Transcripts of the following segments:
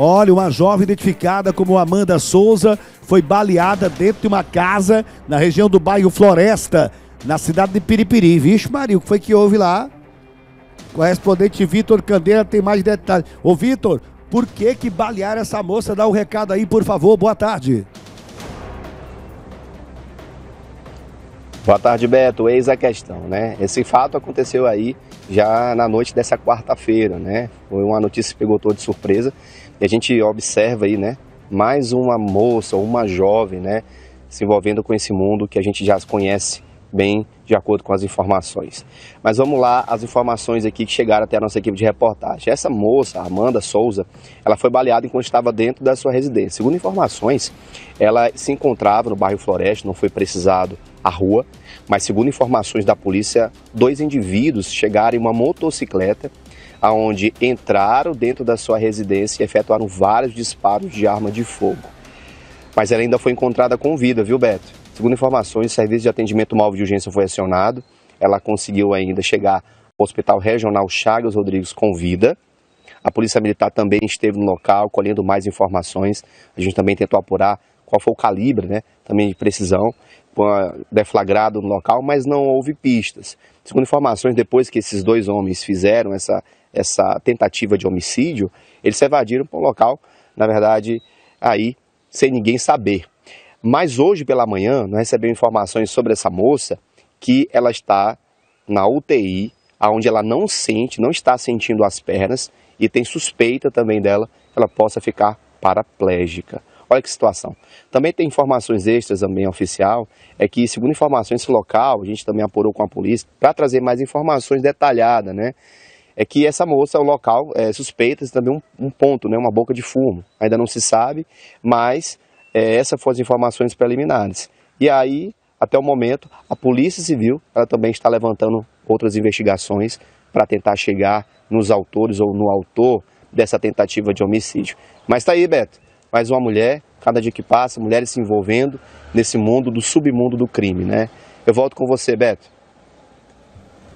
Olha, uma jovem identificada como Amanda Souza foi baleada dentro de uma casa na região do bairro Floresta, na cidade de Piripiri. Vixe, Maria, o que foi que houve lá? Correspondente Vitor Candeira tem mais detalhes. Ô, Vitor, por que que balearam essa moça? Dá o um recado aí, por favor. Boa tarde. Boa tarde, Beto. Eis a questão, né? Esse fato aconteceu aí já na noite dessa quarta-feira, né? Foi uma notícia que pegou todo de surpresa. E a gente observa aí, né? Mais uma moça, uma jovem, né? Se envolvendo com esse mundo que a gente já conhece bem de acordo com as informações. Mas vamos lá, as informações aqui que chegaram até a nossa equipe de reportagem. Essa moça, Amanda Souza, ela foi baleada enquanto estava dentro da sua residência. Segundo informações, ela se encontrava no bairro Floresta, não foi precisado a rua, mas segundo informações da polícia, dois indivíduos chegaram em uma motocicleta aonde entraram dentro da sua residência e efetuaram vários disparos de arma de fogo. Mas ela ainda foi encontrada com vida, viu, Beto? Segundo informações, o serviço de atendimento móvel de urgência foi acionado. Ela conseguiu ainda chegar ao Hospital Regional Chagas Rodrigues com vida. A Polícia Militar também esteve no local, colhendo mais informações. A gente também tentou apurar qual foi o calibre, né? Também de precisão, deflagrado no local, mas não houve pistas. Segundo informações, depois que esses dois homens fizeram essa, essa tentativa de homicídio, eles se evadiram para o local, na verdade, aí sem ninguém saber. Mas hoje pela manhã nós recebemos informações sobre essa moça que ela está na UTI, aonde ela não sente, não está sentindo as pernas e tem suspeita também dela que ela possa ficar paraplégica. Olha que situação. Também tem informações extras também oficial, é que segundo informações esse local, a gente também apurou com a polícia para trazer mais informações detalhadas, né? É que essa moça, o local, é, suspeita também um, um ponto, né? Uma boca de fumo. Ainda não se sabe, mas é, essas foram as informações preliminares. E aí, até o momento, a Polícia Civil ela também está levantando outras investigações para tentar chegar nos autores ou no autor dessa tentativa de homicídio. Mas está aí, Beto, mais uma mulher, cada dia que passa, mulheres se envolvendo nesse mundo do submundo do crime, né? Eu volto com você, Beto.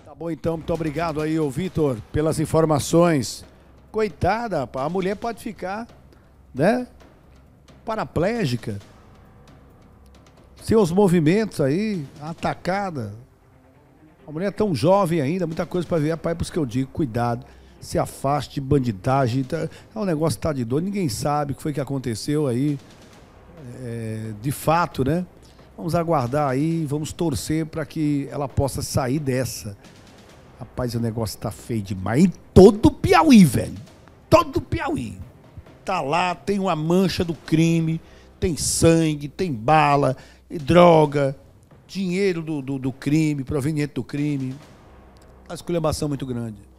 Tá bom então, muito obrigado aí, ô Vitor, pelas informações. Coitada, a mulher pode ficar, né? paraplégica, seus movimentos aí, atacada. a mulher é tão jovem ainda, muita coisa para ver. Pai, é por isso que eu digo, cuidado, se afaste de bandidagem. Tá, é um negócio que tá de dor, ninguém sabe o que foi que aconteceu aí. É, de fato, né? Vamos aguardar aí, vamos torcer para que ela possa sair dessa. Rapaz, o negócio tá feio demais. Em todo o Piauí, velho. Todo o Piauí tá lá, tem uma mancha do crime, tem sangue, tem bala, droga, dinheiro do, do, do crime, proveniente do crime. a esculhambação é muito grande.